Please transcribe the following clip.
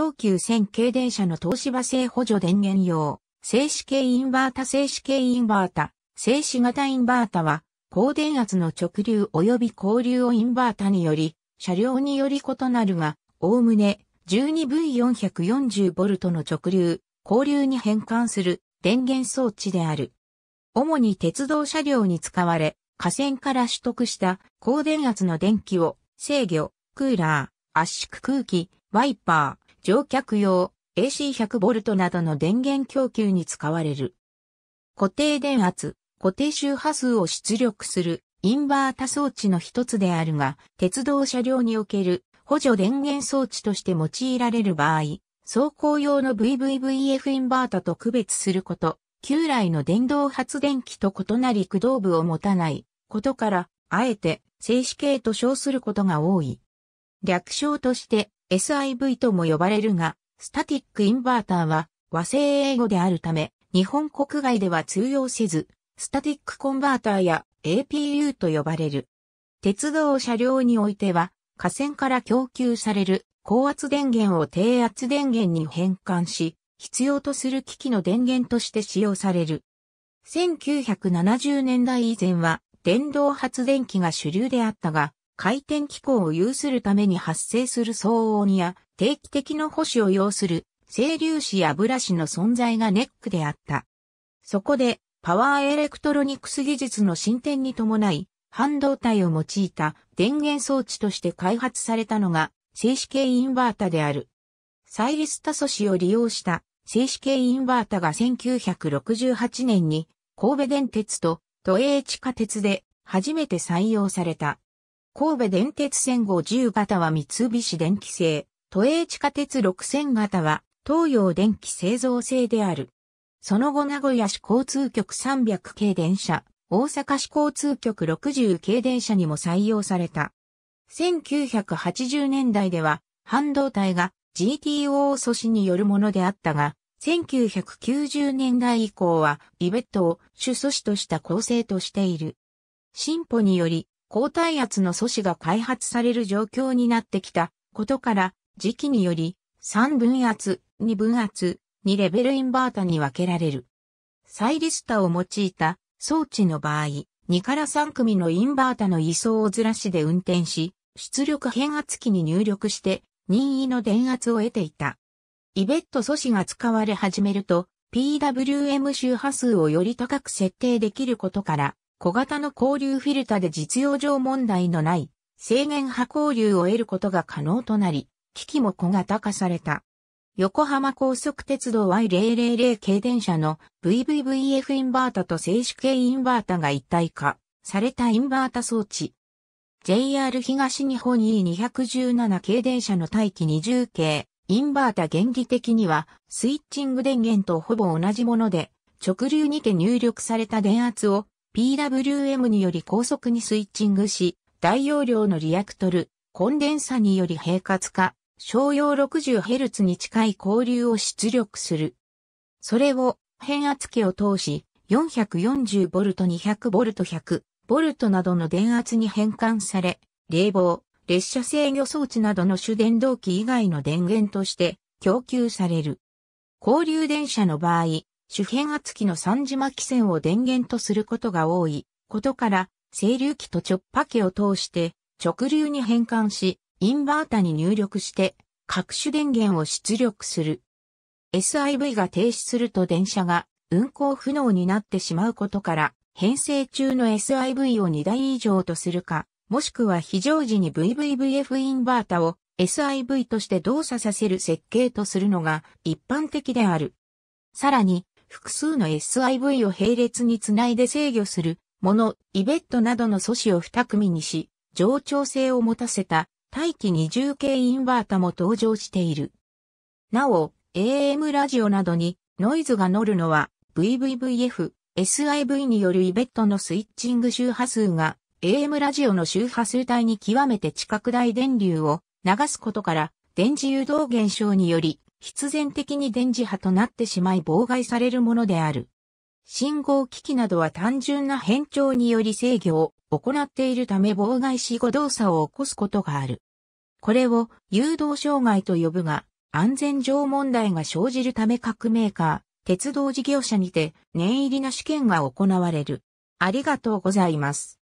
東急線軽電車の東芝製補助電源用、静止系インバータ静止系インバータ、静止型インバータは、高電圧の直流及び交流をインバータにより、車両により異なるが、おおむね 12V440V の直流、交流に変換する電源装置である。主に鉄道車両に使われ、架線から取得した高電圧の電気を制御、クーラー、圧縮空気、ワイパー、乗客用、AC100V などの電源供給に使われる。固定電圧、固定周波数を出力するインバータ装置の一つであるが、鉄道車両における補助電源装置として用いられる場合、走行用の VVVF インバータと区別すること、旧来の電動発電機と異なり駆動部を持たないことから、あえて静止系と称することが多い。略称として SIV とも呼ばれるが、スタティックインバーターは和製英語であるため、日本国外では通用せず、スタティックコンバーターや APU と呼ばれる。鉄道車両においては、架線から供給される高圧電源を低圧電源に変換し、必要とする機器の電源として使用される。1970年代以前は電動発電機が主流であったが、回転機構を有するために発生する騒音や定期的な保守を要する整流子やブラシの存在がネックであった。そこでパワーエレクトロニクス技術の進展に伴い半導体を用いた電源装置として開発されたのが静止系インバータである。サイリスタ素子を利用した静止系インバータが1968年に神戸電鉄と都営地下鉄で初めて採用された。神戸電鉄線50型は三菱電機製、都営地下鉄6000型は東洋電機製造製である。その後名古屋市交通局300系電車、大阪市交通局60系電車にも採用された。1980年代では半導体が GTO 阻止によるものであったが、1990年代以降はリベットを主阻止とした構成としている。進歩により高体圧の素子が開発される状況になってきたことから、時期により、3分圧、2分圧、2レベルインバータに分けられる。サイリスタを用いた装置の場合、2から3組のインバータの位相をずらしで運転し、出力変圧器に入力して、任意の電圧を得ていた。イベット素子が使われ始めると、PWM 周波数をより高く設定できることから、小型の交流フィルタで実用上問題のない制限波交流を得ることが可能となり、機器も小型化された。横浜高速鉄道 Y000 系電車の VVVF インバータと静止系インバータが一体化されたインバータ装置。JR 東日本 E217 系電車の待機20系インバータ原理的にはスイッチング電源とほぼ同じもので直流にて入力された電圧を PWM により高速にスイッチングし、大容量のリアクトル、コンデンサにより平滑化、商用 60Hz に近い交流を出力する。それを変圧器を通し 440V200V100V などの電圧に変換され、冷房、列車制御装置などの主電動機以外の電源として供給される。交流電車の場合、主変圧器の三島汽船を電源とすることが多いことから、整流器と直波器を通して直流に変換し、インバータに入力して各種電源を出力する。SIV が停止すると電車が運行不能になってしまうことから、編成中の SIV を2台以上とするか、もしくは非常時に VVVF インバータを SIV として動作させる設計とするのが一般的である。さらに、複数の SIV を並列につないで制御するもの、イベットなどの素子を二組にし、冗長性を持たせた大気二重系インバータも登場している。なお、AM ラジオなどにノイズが乗るのは VVVF、SIV によるイベットのスイッチング周波数が AM ラジオの周波数帯に極めて近く大電流を流すことから電磁誘導現象により必然的に電磁波となってしまい妨害されるものである。信号機器などは単純な変調により制御を行っているため妨害し誤動作を起こすことがある。これを誘導障害と呼ぶが、安全上問題が生じるため各メーカー、鉄道事業者にて念入りな試験が行われる。ありがとうございます。